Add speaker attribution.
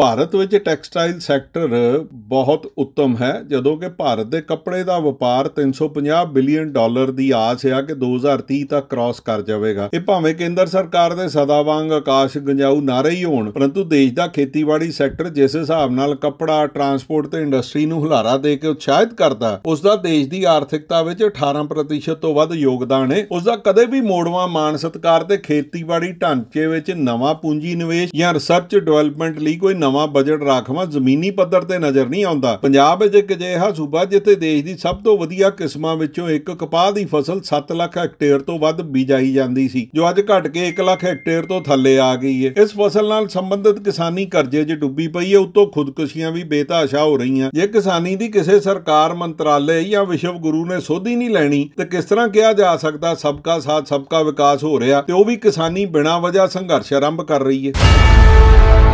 Speaker 1: ਭਾਰਤ ਵਿੱਚ textile sector ਬਹੁਤ ਉੱਤਮ ਹੈ ਜਦੋਂ ਕਿ ਭਾਰਤ ਦੇ ਕੱਪੜੇ ਦਾ ਵਪਾਰ 350 ਬਿਲੀਅਨ ਡਾਲਰ ਦੀ ਆਸ ਹੈ ਕਿ 2030 ਤੱਕ ਕ੍ਰਾਸ ਕਰ ਜਾਵੇਗਾ ਇਹ ਭਾਵੇਂ ਕੇਂਦਰ ਸਰਕਾਰ ਦੇ ਸਦਾ ਵਾਂਗ ਆਕਾਸ਼ ਗੰਜਾਊ ਨਾਰੇ ਹੀ ਹੋਣ ਪਰੰਤੂ ਦੇਸ਼ ਦਾ ਖੇਤੀਬਾੜੀ ਸੈਕਟਰ ਜਿਸ ਹਿਸਾਬ ਨਾਲ ਕੱਪੜਾ ਟਰਾਂਸਪੋਰਟ ਤੇ ਇੰਡਸਟਰੀ ਨੂੰ ਹੁਲਾਰਾ ਦੇ ਕੇ ਉਤਸ਼ਾਹਿਤ ਕਰਦਾ ਉਸ ਦਾ ਦੇਸ਼ ਦੀ ਆਰਥਿਕਤਾ ਵਿੱਚ 18% ਤੋਂ ਵੱਧ ਯੋਗਦਾਨ ਹੈ ਉਸ ਦਾ ਕਦੇ ਵੀ ਮੋੜਵਾ ਮਾਨ ਸਤਕਾਰ ਤੇ ਖੇਤੀਬਾੜੀ ਢਾਂਚੇ ਵਿੱਚ ਨਵਾਂ ਪੂੰਜੀ ਨਿਵੇਸ਼ ਜਾਂ ਰਿਸਰਚ ਡਿਵੈਲਪਮੈਂਟ ਲਈ ਕੋਈ ਨਵਾਂ ਬਜਟ ਰਾਖਵਾਂ ਜ਼ਮੀਨੀ ਪੱਧਰ ਤੇ ਨਜ਼ਰ ਨਹੀਂ ਆਉਂਦਾ ਪੰਜਾਬ ਵਿੱਚ ਇੱਕ ਅਜਿਹਾ ਸੂਬਾ ਜਿੱਥੇ ਦੇਸ਼ ਦੀ ਸਭ ਤੋਂ ਵਧੀਆ ਕਿਸਮਾਂ ਵਿੱਚੋਂ ਇੱਕ ਕਪਾਹ ਦੀ ਫਸਲ 7 ਲੱਖ ਹੈਕਟੇਅਰ ਤੋਂ ਵੱਧ ਬੀਜਾਈ ਜਾਂਦੀ ਸੀ ਜੋ ਅੱਜ ਘਟ ਕੇ 1 ਲੱਖ ਹੈਕਟੇਅਰ ਤੋਂ ਥੱਲੇ ਆ ਗਈ ਹੈ ਇਸ ਫਸਲ ਨਾਲ ਸੰਬੰਧਿਤ ਕਿਸਾਨੀ ਕਰਜ਼ੇ 'ਚ ਡੁੱਬੀ ਪਈ ਹੈ ਉਤੋਂ ਖੁਦਕੁਸ਼ੀਆਂ ਵੀ ਬੇਤਾਸ਼ਾ ਹੋ ਰਹੀਆਂ ਜੇ ਕਿਸਾਨੀ ਦੀ ਕਿਸੇ ਸਰਕਾਰ ਮੰਤਰਾਲੇ ਜਾਂ ਵਿਸ਼ਵ ਗੁਰੂ ਨੇ ਸੋਧੀ ਨਹੀਂ ਲੈਣੀ ਤੇ ਕਿਸ ਤਰ੍ਹਾਂ ਕਿਹਾ ਜਾ ਸਕਦਾ ਸਬਕਾ ਸਾਥ ਸਬਕਾ ਵਿਕਾਸ ਹੋ ਰਿਹਾ ਤੇ ਉਹ ਵੀ ਕਿਸਾਨੀ ਬਿਨਾਂ ਵਜ੍ਹਾ ਸੰਘਰਸ਼ ਆਰੰਭ ਕਰ ਰਹੀ ਹੈ